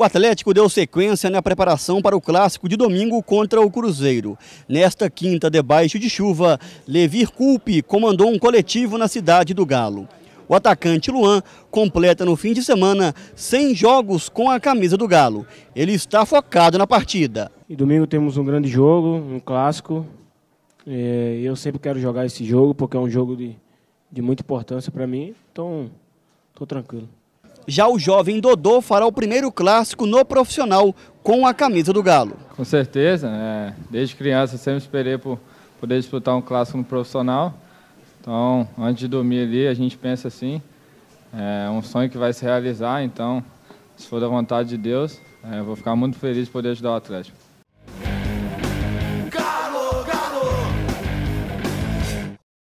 O Atlético deu sequência na preparação para o clássico de domingo contra o Cruzeiro. Nesta quinta, debaixo de chuva, Levir Culpe comandou um coletivo na cidade do Galo. O atacante Luan completa no fim de semana 100 jogos com a camisa do Galo. Ele está focado na partida. E domingo temos um grande jogo, um clássico. É, eu sempre quero jogar esse jogo porque é um jogo de, de muita importância para mim. Então, estou tranquilo. Já o jovem Dodô fará o primeiro clássico no profissional com a camisa do Galo. Com certeza, é. desde criança sempre esperei por poder disputar um clássico no profissional. Então, antes de dormir ali, a gente pensa assim, é um sonho que vai se realizar, então, se for da vontade de Deus, é, vou ficar muito feliz de poder ajudar o Atlético.